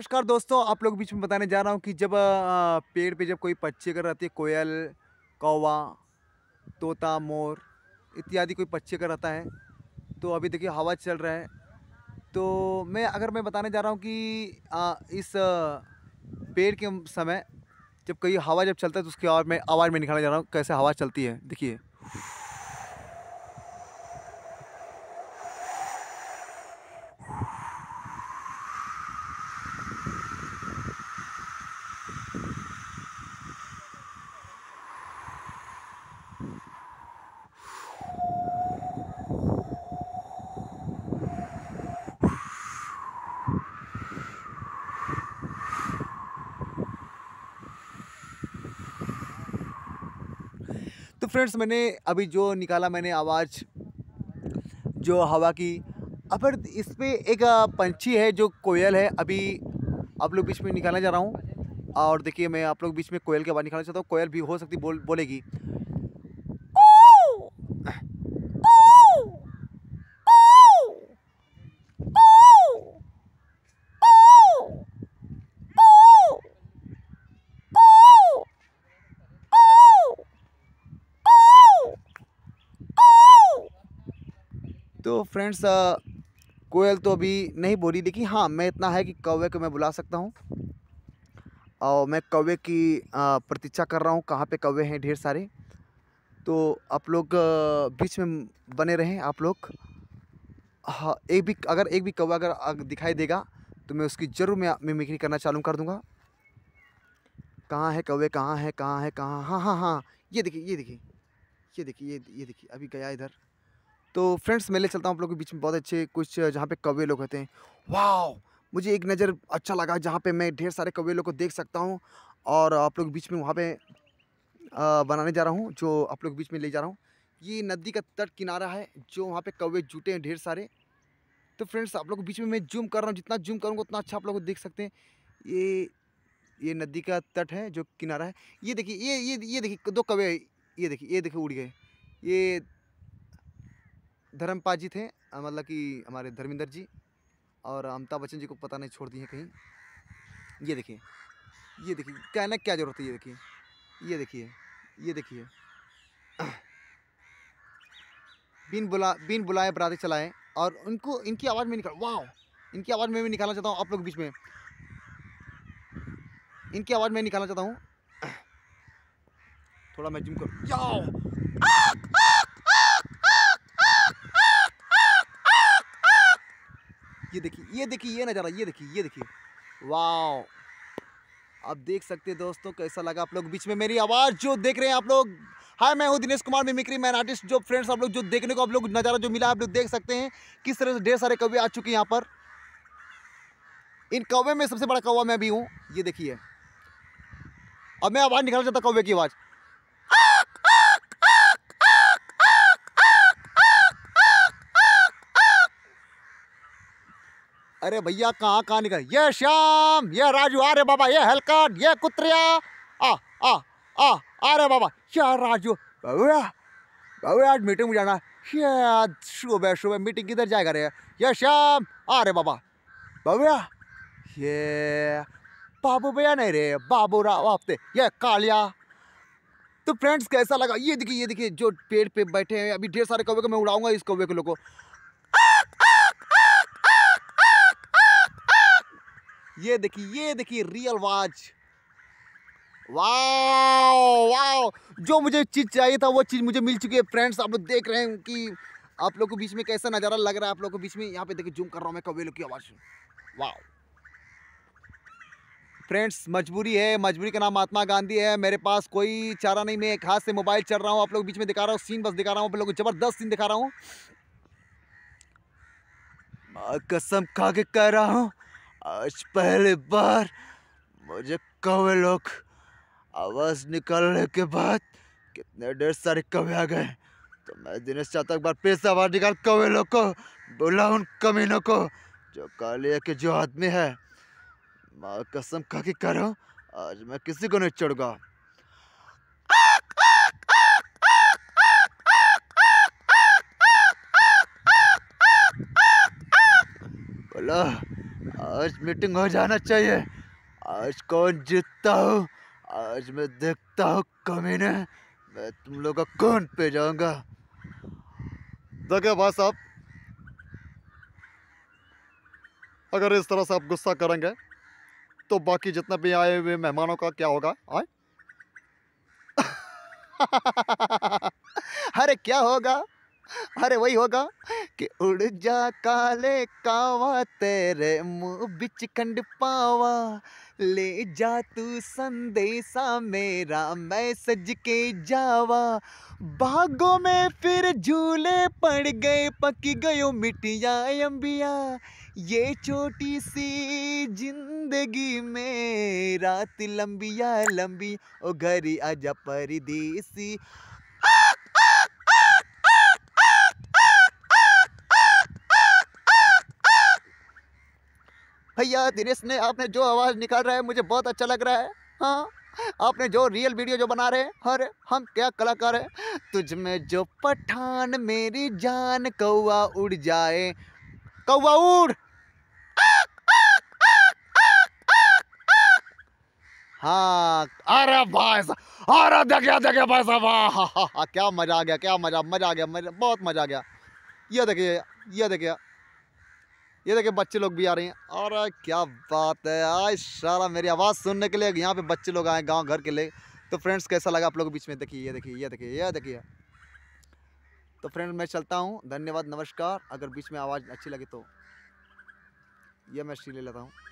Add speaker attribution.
Speaker 1: नमस्कार दोस्तों आप लोग बीच में बताने जा रहा हूँ कि जब पेड़ पे जब कोई पक्षी अगर रहती है कोयल कौवा तोता मोर इत्यादि कोई पक्षी अगर रहता है तो अभी देखिए हवा चल रहा है तो मैं अगर मैं बताने जा रहा हूँ कि इस पेड़ के समय जब कहीं हवा जब चलता है तो उसकी आवाज़ में आवाज़ में निकालने जा रहा हूँ कैसे हवा चलती है देखिए फ्रेंड्स मैंने अभी जो निकाला मैंने आवाज़ जो हवा की अगर इस पर एक पंछी है जो कोयल है अभी आप लोग बीच में निकालने जा रहा हूँ और देखिए मैं आप लोग बीच में कोयल के बाद निकालना चाहता हूँ कोयल भी हो सकती बोल बोलेगी तो फ्रेंड्स कोयल तो अभी नहीं बोली लेकिन हाँ मैं इतना है कि कौवे को मैं बुला सकता हूँ और मैं कौवे की प्रतीक्षा कर रहा हूँ कहाँ पे कौवे हैं ढेर सारे तो आप लोग बीच में बने रहें आप लोग हाँ एक भी अगर एक भी कौवा अगर दिखाई देगा तो मैं उसकी ज़रूर मैं मिमिक्री करना चालू कर दूँगा कहाँ है कौवे कहाँ है कहाँ है कहाँ हाँ हाँ हाँ ये देखिए ये देखिए ये देखिए ये ये देखिए अभी गया इधर तो फ्रेंड्स मैं ले चलता हूँ आप लोगों के बीच में बहुत अच्छे कुछ जहाँ पे कवे लोग होते हैं वाह मुझे एक नज़र अच्छा लगा जहाँ पे मैं ढेर सारे कवे लोग को देख सकता हूँ और आप लोग बीच में वहाँ पे बनाने जा रहा हूँ जो आप लोग बीच में ले जा रहा हूँ ये नदी का तट किनारा है जो वहाँ पर कवे जुटे हैं ढेर सारे तो फ्रेंड्स आप लोग बीच में मैं जूम कर रहा हूँ जितना जूम करूँगा उतना अच्छा आप लोग देख सकते हैं ये ये नदी का तट है जो किनारा है ये देखिए ये ये ये देखिए दो कवे ये देखिए ये देखिए उड़ गए ये धर्मपाल जी थे मतलब कि हमारे धर्मेंद्र जी और अमिताभ बच्चन जी को पता नहीं छोड़ दिए कहीं ये देखिए ये देखिए कहना क्या ज़रूरत है ये देखिए ये देखिए ये देखिए बिन बुला बिन बुलाए बराते चलाए और उनको इनकी आवाज़ में निकाल वाह इनकी आवाज़ में भी निकालना चाहता हूँ आप लोग बीच में इनकी आवाज़ में निकालना चाहता हूँ थोड़ा मैं जुम कर जाओ ये देखिए ये देखिए ये नज़ारा ये देखिए ये देखिए वाह आप देख सकते हैं दोस्तों कैसा लगा आप लोग बीच में मेरी आवाज़ जो देख रहे हैं आप लोग हाय मैं हूँ Dinesh Kumar mimicry man artist जो फ्रेंड्स आप लोग जो देखने को आप लोग नज़ारा जो मिला आप लोग देख सकते हैं किस तरह से ढेर सारे कवे आ चुके हैं यहाँ पर इन कौवे में सबसे बड़ा कौवा मैं भी हूँ ये देखिए अब मैं आवाज़ निकालना चाहता कौवे की आवाज़ अरे भैया कहाँ कहाँ निकल ये श्याम ये राजू अरे बाबा ये हेलकट ये कुत्रिया आ आ आ अरे बाबा क्या राजू बाबूया बाबूया आज मीटिंग में जाना सुबह सुबह मीटिंग किधर जाएगा रे ये श्याम अरे बाबा बाबूया ये बाबू भैया नहीं रे बाबू राव आपते ये कालिया तो फ्रेंड्स कैसा लगा ये देखिए ये देखिए जो पेड़ पे बैठे हैं अभी ढेर सारे कौवे को मैं उड़ाऊंगा इस कौवे के लोग को ये देखिए ये देखिए रियल वाच वाओ वाओ जो मुझे चीज़ चाहिए था वो चीज़ मुझे मिल चुकी है फ्रेंड्स आप लोग देख रहे हैं कि आप लोगों को बीच में कैसा नज़ारा लग रहा है आप लोगों को बीच में यहाँ पे देखिए जूम कर रहा हूँ मैं कवेलो की आवाज़ वाओ फ्रेंड्स मजबूरी है मजबूरी का नाम महात्मा गांधी है मेरे पास कोई चारा नहीं मैं एक हाथ से मोबाइल चल रहा हूँ आप लोग बीच में दिखा रहा हूँ सीन बस दिखा रहा हूँ आप लोगों को ज़बरदस्त सीन दिखा रहा हूँ कसम खा के कह रहा हूँ आज पहली बार मुझे कवे लोग आवाज़ निकालने के बाद कितने डेढ़ सारे कवे आ गए तो मैं दिनेश चाहता एक बार फिर से आवाज़ निकाल कौवे लोग को बोला उन कमीनों को जो कालिया के जो आदमी है माँ कसम खा के करो आज मैं किसी को नहीं छोड़गा बोला आज मीटिंग हो जाना चाहिए आज कौन जीतता हो आज मैं देखता हूँ कमीने मैं तुम लोग का कौन पे जाऊँगा देखे भाई साहब अगर इस तरह से आप गुस्सा करेंगे तो बाकी जितने भी आए हुए मेहमानों का क्या होगा आए अरे क्या होगा अरे वही होगा कि उड़ जा काले कावा तेरे मुँह बिच खंड पावा ले जा तू संदेशा मेरा मैं सज के जावा बागों में फिर झूले पड़ गए पक गयो मिटिया अंबिया ये छोटी सी जिंदगी में रात लंबिया लंबी ओ घरी आजा परिदेसी भैया दिनेश ने आपने जो आवाज़ निकाल रहा है मुझे बहुत अच्छा लग रहा है हाँ आपने जो रियल वीडियो जो बना रहे हैं अरे हम क्या कलाकार हैं तुझ में जो पठान मेरी जान कौआ उड़ जाए कौआ उड़ हाँ भाई साहब अरे देखिए देखिए भाई साहब हाँ हाँ हाँ क्या मज़ा आ गया क्या मज़ा मज़ा आ गया मजा बहुत मज़ा आ गया ये देखिए ये देखिए ये देखिए बच्चे लोग भी आ रहे हैं और क्या बात है आज सारा मेरी आवाज़ सुनने के लिए यहाँ पे बच्चे लोग आए गांव घर के लिए तो फ्रेंड्स कैसा लगा आप लोग बीच में देखिए ये देखिए ये देखिए ये देखिए तो फ्रेंड मैं चलता हूँ धन्यवाद नमस्कार अगर बीच में आवाज़ अच्छी लगी तो ये मैं सी ले लेता हूँ